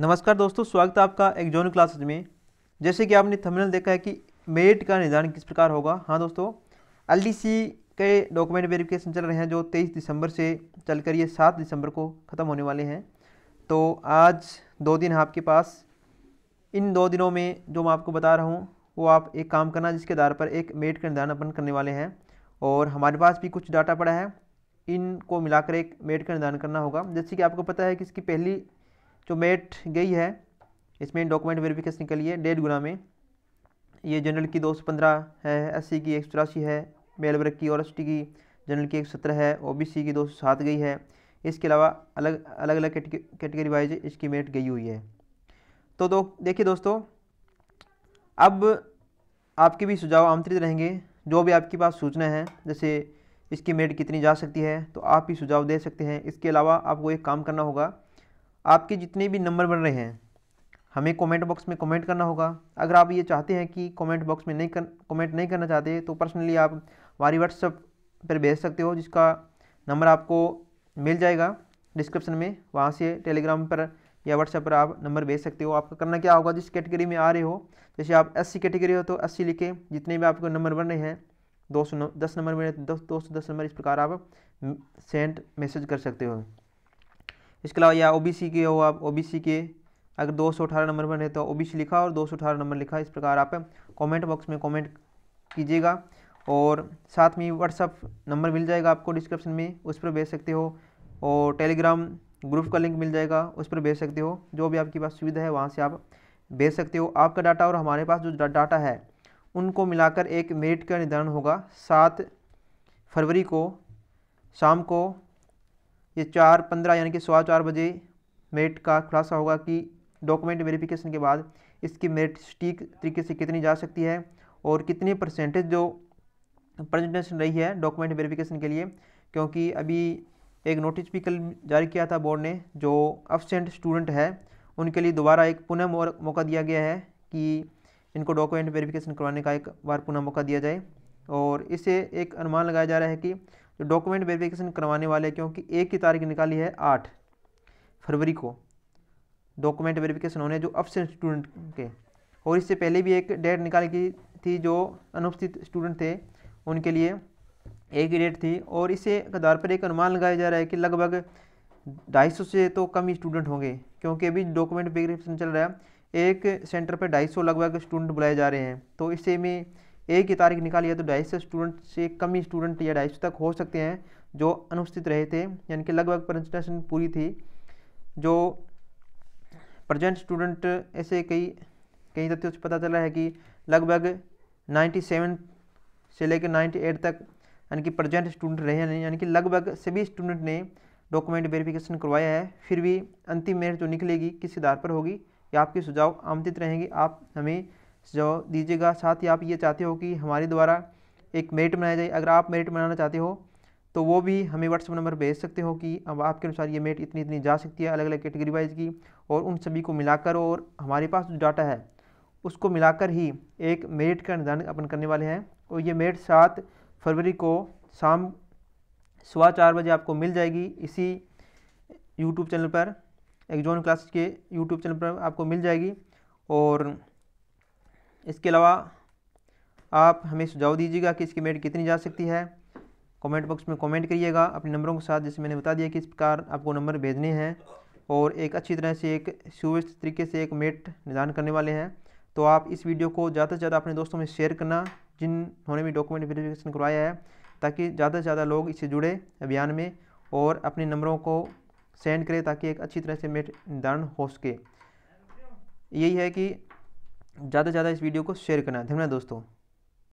नमस्कार दोस्तों स्वागत है आपका जोन क्लासेज में जैसे कि आपने थंबनेल देखा है कि मेरिट का निर्धारण किस प्रकार होगा हाँ दोस्तों एलडीसी के डॉक्यूमेंट वेरिफिकेशन चल रहे हैं जो 23 दिसंबर से चलकर ये 7 दिसंबर को ख़त्म होने वाले हैं तो आज दो दिन है आपके पास इन दो दिनों में जो मैं आपको बता रहा हूँ वो आप एक काम करना जिसके आधार पर एक मेरिट का निर्धारण अपन करने वाले हैं और हमारे पास भी कुछ डाटा पड़ा है इनको मिलाकर एक मेरिट का निर्धारण करना होगा जैसे कि आपको पता है कि इसकी पहली जो मेट गई है इसमें डॉक्यूमेंट वेरिफिकेशन के लिए डेढ़ गुना में ये जनरल की दो सौ पंद्रह है एस की एक सौ चौरासी है मेल वर्ग की और एस की जनरल की एक सौ सत्रह है ओ की दो सौ सात गई है इसके अलावा अलग अलग अलग कैटेगरी वाइज इसकी मेट गई हुई है तो दो देखिए दोस्तों अब आपके भी सुझाव आमंत्रित रहेंगे जो भी आपके पास सूचना है जैसे इसकी मेट कितनी जा सकती है तो आप भी सुझाव दे सकते हैं इसके अलावा आपको एक काम करना होगा आपके जितने भी नंबर बन रहे हैं हमें कमेंट बॉक्स में कमेंट करना होगा अगर आप ये चाहते हैं कि कमेंट बॉक्स में नहीं कर कॉमेंट नहीं करना चाहते तो पर्सनली आप हमारी व्हाट्सअप पर भेज सकते हो जिसका नंबर आपको मिल जाएगा डिस्क्रिप्शन में वहाँ से टेलीग्राम पर या व्हाट्सएप पर आप नंबर भेज सकते हो आपका करना क्या होगा जिस कैटेगरी में आ रहे हो जैसे आप एस कैटेगरी हो तो एस सी जितने भी आपको नंबर बन रहे हैं दो सौ दस नंबर में दो सौ दस नंबर इस प्रकार आप सेंड मैसेज कर सकते हो इसके अलावा या ओ बी सी के हो आप ओ बी सी के अगर दो सौ अठारह नंबर पर है तो ओ बी सी लिखा और दो सौ अठारह नंबर लिखा इस प्रकार आप कमेंट बॉक्स में कमेंट कीजिएगा और साथ में व्हाट्सअप नंबर मिल जाएगा आपको डिस्क्रिप्शन में उस पर भेज सकते हो और टेलीग्राम ग्रुप का लिंक मिल जाएगा उस पर भेज सकते हो जो भी आपके पास सुविधा है वहाँ से आप भेज सकते हो आपका डाटा और हमारे पास जो डाटा है उनको मिलाकर एक मेरिट का निर्धारण होगा सात फरवरी को शाम को ये चार पंद्रह यानी कि सवा चार बजे मेरिट का खुलासा होगा कि डॉक्यूमेंट वेरिफिकेशन के बाद इसकी मेरिट सटीक तरीके से कितनी जा सकती है और कितनी परसेंटेज जो प्रेजेंटेशन रही है डॉक्यूमेंट वेरिफिकेशन के लिए क्योंकि अभी एक नोटिस भी कल जारी किया था बोर्ड ने जो अबसेंट स्टूडेंट है उनके लिए दोबारा एक पुनः मौका दिया गया है कि इनको डॉक्यूमेंट वेरिफिकेशन करवाने का एक बार पुनः मौका दिया जाए और इसे एक अनुमान लगाया जा रहा है कि जो डॉक्यूमेंट वेरिफिकेशन करवाने वाले क्योंकि एक की तारीख निकाली है आठ फरवरी को डॉक्यूमेंट वेरिफिकेशन होने जो अपसेंट स्टूडेंट के और इससे पहले भी एक डेट निकाली की थी जो अनुपस्थित स्टूडेंट थे उनके लिए एक ही डेट थी और इसे आधार पर एक अनुमान लगाया जा रहा है कि लगभग ढाई सौ से तो कम ही स्टूडेंट होंगे क्योंकि अभी डॉक्यूमेंट वेरिफिकेशन चल रहा है एक सेंटर पर ढाई सौ लगभग स्टूडेंट बुलाए जा रहे हैं तो इससे में ए की तारीख निकाली है तो ढाई सौ स्टूडेंट से कम ही स्टूडेंट या ढाई सौ तक हो सकते हैं जो अनुपस्थित रहे थे यानी कि लगभग प्रेजेंटेशन पूरी थी जो प्रजेंट स्टूडेंट ऐसे कई कई तथ्यों से पता चला है कि लगभग 97 से लेकर 98 तक यानी कि प्रजेंट स्टूडेंट रहे हैं यानी कि लगभग सभी स्टूडेंट ने डॉक्यूमेंट वेरिफिकेशन करवाया है फिर भी अंतिम मेरिट जो निकलेगी किस आधार पर होगी या आपके सुझाव आमंत्रित रहेंगे आप हमें जो दीजिएगा साथ ही आप ये चाहते हो कि हमारे द्वारा एक मेरिट बनाया जाए अगर आप मेरिट बनाना चाहते हो तो वो भी हमें व्हाट्सअप नंबर भेज सकते हो कि अब आपके अनुसार ये मेट इतनी इतनी जा सकती है अलग अलग कैटेगरी वाइज की और उन सभी को मिलाकर और हमारे पास जो डाटा है उसको मिलाकर ही एक मेरिट का निर्धारण अपन करने वाले हैं और ये मेरिट सात फरवरी को शाम सुबह चार बजे आपको मिल जाएगी इसी यूट्यूब चैनल पर एग्जॉन क्लासेस के यूट्यूब चैनल पर आपको मिल जाएगी और इसके अलावा आप हमें सुझाव दीजिएगा कि इसकी मेरिट कितनी जा सकती है कमेंट बॉक्स में कमेंट करिएगा अपने नंबरों के साथ जैसे मैंने बता दिया कि इस प्रकार आपको नंबर भेजने हैं और एक अच्छी तरह से एक सुव्यवस्थित तरीके से एक मेट निदान करने वाले हैं तो आप इस वीडियो को ज़्यादा से ज़्यादा अपने दोस्तों में शेयर करना जिन्होंने भी डॉक्यूमेंट वेरिफिकेशन करवाया है ताकि ज़्यादा से ज़्यादा लोग इससे जुड़े अभियान में और अपने नंबरों को सेंड करें ताकि एक अच्छी तरह से मेट निदान हो सके यही है कि ज़्यादा से ज़्यादा इस वीडियो को शेयर करना धन्यवाद दोस्तों